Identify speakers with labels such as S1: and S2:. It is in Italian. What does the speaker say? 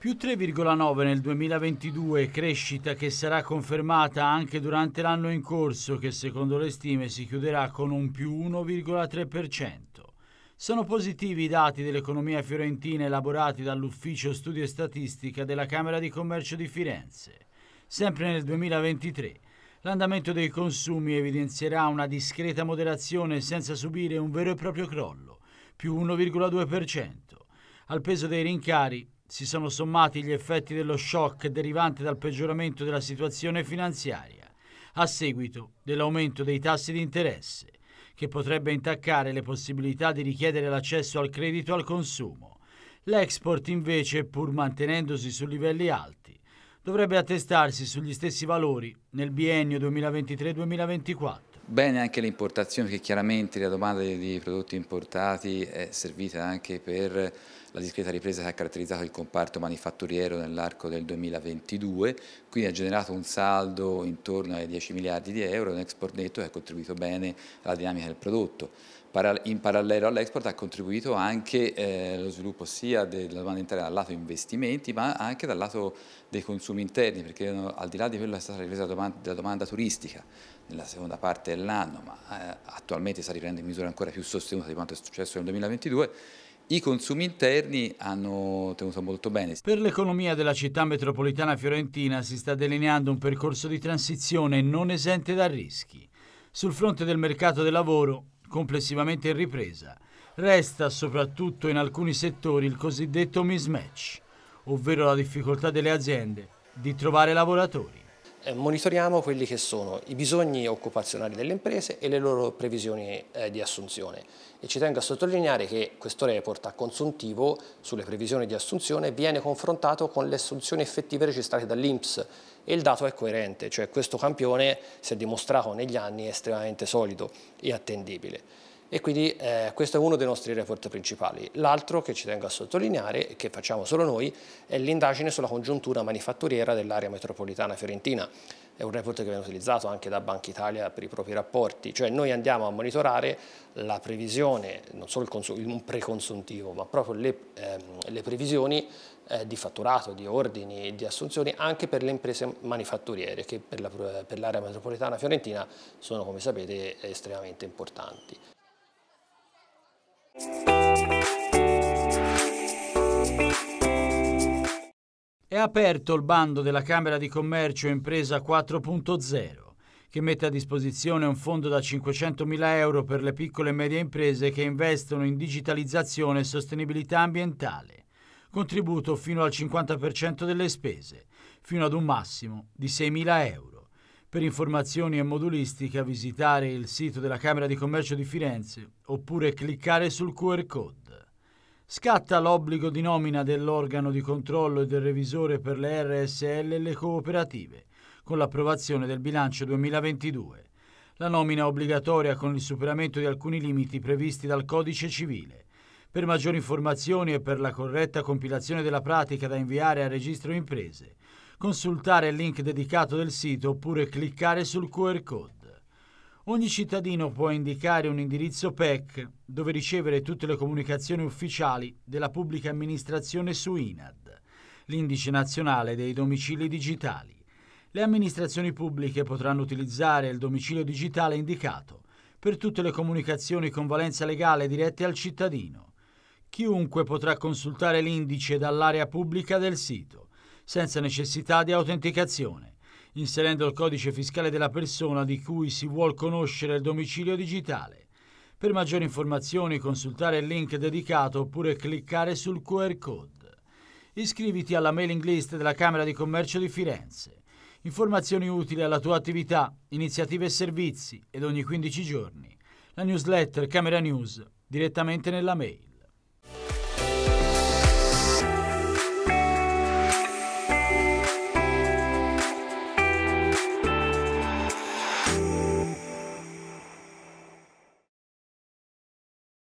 S1: più
S2: 3,9 nel 2022, crescita che sarà confermata anche durante l'anno in corso che secondo le stime si chiuderà con un più 1,3%. Sono positivi i dati dell'economia fiorentina elaborati dall'Ufficio Studi e Statistica della Camera di Commercio di Firenze. Sempre nel 2023 l'andamento dei consumi evidenzierà una discreta moderazione senza subire un vero e proprio crollo, più 1,2%. Al peso dei rincari si sono sommati gli effetti dello shock derivante dal peggioramento della situazione finanziaria a seguito dell'aumento dei tassi di interesse, che potrebbe intaccare le possibilità di richiedere l'accesso al credito al consumo. L'export invece, pur mantenendosi su livelli alti, dovrebbe attestarsi sugli stessi valori nel biennio 2023-2024.
S1: Bene anche le importazioni, perché chiaramente la domanda di prodotti importati è servita anche per la discreta ripresa che ha caratterizzato il comparto manifatturiero nell'arco del 2022, quindi ha generato un saldo intorno ai 10 miliardi di euro, un export netto che ha contribuito bene alla dinamica del prodotto in parallelo all'export ha contribuito anche eh, lo sviluppo sia della domanda interna dal lato investimenti ma anche dal lato dei consumi interni perché al di là di quello che è stata la ripresa della domanda, della domanda turistica nella seconda parte dell'anno ma eh, attualmente sta riprendendo in misura ancora più sostenuta di quanto è successo nel 2022 i consumi interni hanno tenuto molto bene. Per l'economia
S2: della città metropolitana fiorentina si sta delineando un percorso di transizione non esente da rischi. Sul fronte del mercato del lavoro complessivamente in ripresa. Resta soprattutto in alcuni settori il cosiddetto mismatch, ovvero la difficoltà delle aziende
S3: di trovare lavoratori. Eh, monitoriamo quelli che sono i bisogni occupazionali delle imprese e le loro previsioni eh, di assunzione e ci tengo a sottolineare che questo report a consuntivo sulle previsioni di assunzione viene confrontato con le assunzioni effettive registrate dall'Inps e il dato è coerente, cioè questo campione si è dimostrato negli anni estremamente solido e attendibile e quindi eh, questo è uno dei nostri report principali. L'altro che ci tengo a sottolineare che facciamo solo noi è l'indagine sulla congiuntura manifatturiera dell'area metropolitana fiorentina. È un report che viene utilizzato anche da Banca Italia per i propri rapporti, cioè noi andiamo a monitorare la previsione, non solo un preconsuntivo, ma proprio le, ehm, le previsioni eh, di fatturato, di ordini, di assunzioni anche per le imprese manifatturiere che per l'area la, metropolitana fiorentina sono come sapete estremamente importanti.
S2: È aperto il bando della Camera di Commercio Impresa 4.0 che mette a disposizione un fondo da 500.000 euro per le piccole e medie imprese che investono in digitalizzazione e sostenibilità ambientale, contributo fino al 50% delle spese, fino ad un massimo di 6.000 euro. Per informazioni e modulistica visitare il sito della Camera di Commercio di Firenze oppure cliccare sul QR code. Scatta l'obbligo di nomina dell'organo di controllo e del revisore per le RSL e le cooperative, con l'approvazione del bilancio 2022. La nomina è obbligatoria con il superamento di alcuni limiti previsti dal Codice Civile. Per maggiori informazioni e per la corretta compilazione della pratica da inviare al registro imprese, consultare il link dedicato del sito oppure cliccare sul QR code. Ogni cittadino può indicare un indirizzo PEC dove ricevere tutte le comunicazioni ufficiali della pubblica amministrazione su INAD, l'indice nazionale dei domicili digitali. Le amministrazioni pubbliche potranno utilizzare il domicilio digitale indicato per tutte le comunicazioni con valenza legale dirette al cittadino. Chiunque potrà consultare l'indice dall'area pubblica del sito senza necessità di autenticazione, inserendo il codice fiscale della persona di cui si vuol conoscere il domicilio digitale. Per maggiori informazioni consultare il link dedicato oppure cliccare sul QR code. Iscriviti alla mailing list della Camera di Commercio di Firenze. Informazioni utili alla tua attività, iniziative e servizi ed ogni 15 giorni. La newsletter Camera News direttamente nella mail.